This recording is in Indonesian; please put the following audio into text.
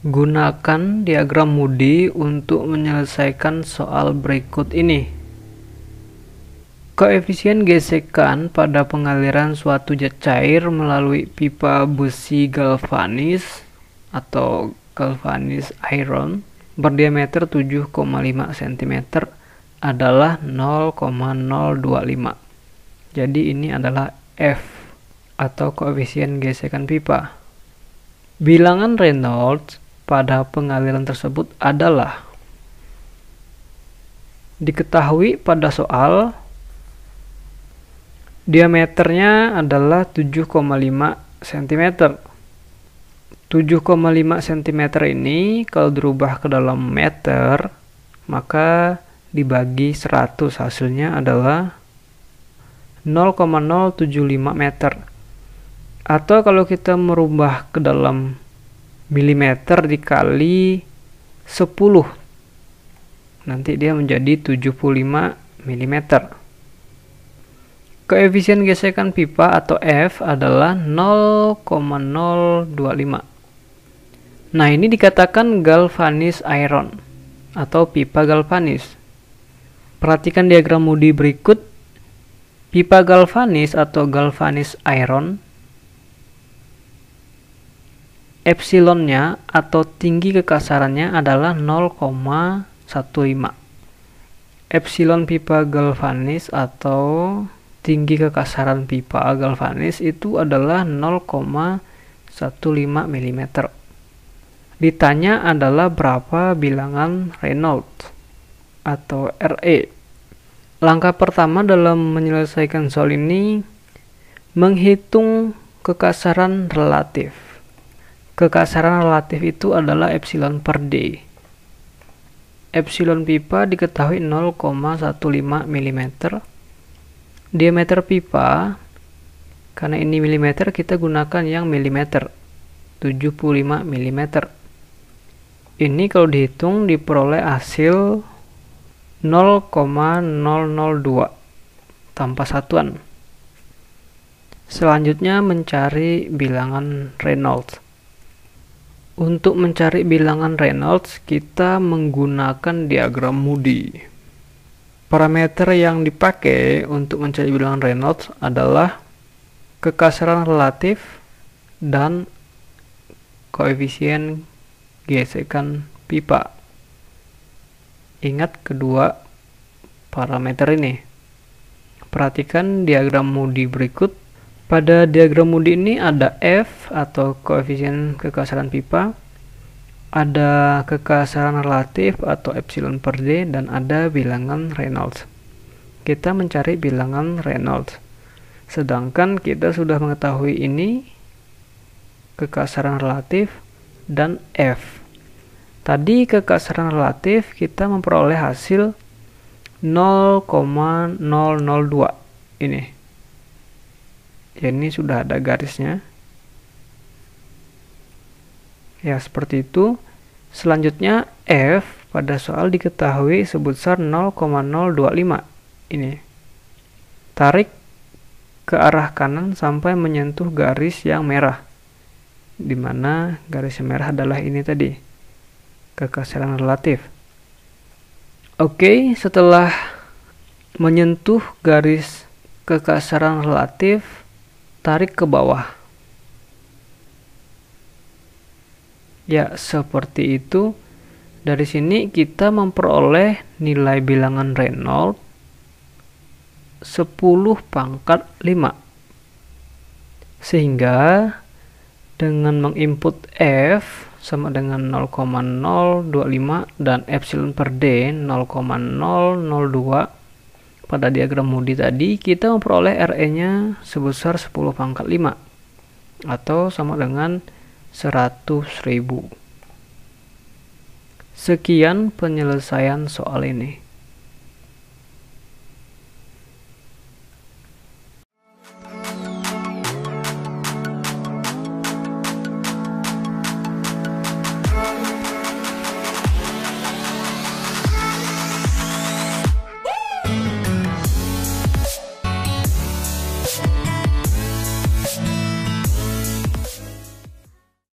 Gunakan diagram Moody untuk menyelesaikan soal berikut ini. Koefisien gesekan pada pengaliran suatu zat cair melalui pipa besi galvanis atau galvanis iron berdiameter 7,5 cm adalah 0,025. Jadi ini adalah F atau koefisien gesekan pipa. Bilangan Reynolds pada pengaliran tersebut adalah diketahui pada soal diameternya adalah 7,5 cm. 7,5 cm ini kalau dirubah ke dalam meter maka dibagi 100 hasilnya adalah 0,075 meter atau kalau kita merubah ke dalam milimeter dikali 10 nanti dia menjadi 75 mm koefisien gesekan pipa atau F adalah 0,025 nah ini dikatakan galvanis iron atau pipa galvanis perhatikan diagram mudi berikut pipa galvanis atau galvanis iron epsilonnya atau tinggi kekasarannya adalah 0,15 epsilon pipa galvanis atau tinggi kekasaran pipa galvanis itu adalah 0,15 mm ditanya adalah berapa bilangan Reynolds atau RE langkah pertama dalam menyelesaikan soal ini menghitung kekasaran relatif Kekasaran relatif itu adalah epsilon per D. Epsilon pipa diketahui 0,15 mm. Diameter pipa, karena ini milimeter, kita gunakan yang milimeter, 75 mm. Ini kalau dihitung diperoleh hasil 0,002 tanpa satuan. Selanjutnya mencari bilangan Reynolds. Untuk mencari bilangan Reynolds, kita menggunakan diagram Moody. Parameter yang dipakai untuk mencari bilangan Reynolds adalah kekasaran relatif dan koefisien gesekan pipa. Ingat kedua parameter ini. Perhatikan diagram Moody berikut pada diagram Moody ini ada F atau koefisien kekasaran pipa, ada kekasaran relatif atau epsilon per D, dan ada bilangan Reynolds. Kita mencari bilangan Reynolds. Sedangkan kita sudah mengetahui ini kekasaran relatif dan F. Tadi kekasaran relatif kita memperoleh hasil 0,002 ini ya ini sudah ada garisnya ya seperti itu selanjutnya F pada soal diketahui sebesar 0,025 ini tarik ke arah kanan sampai menyentuh garis yang merah dimana garis yang merah adalah ini tadi kekasaran relatif Oke, setelah menyentuh garis kekasaran relatif, tarik ke bawah. Ya, seperti itu. Dari sini kita memperoleh nilai bilangan Reynolds 10 pangkat 5. Sehingga dengan menginput F sama dengan 0,025 dan epsilon per D 0,002 pada diagram Moody tadi, kita memperoleh RE-nya sebesar 10 pangkat 5 atau sama dengan 100 ribu. Sekian penyelesaian soal ini.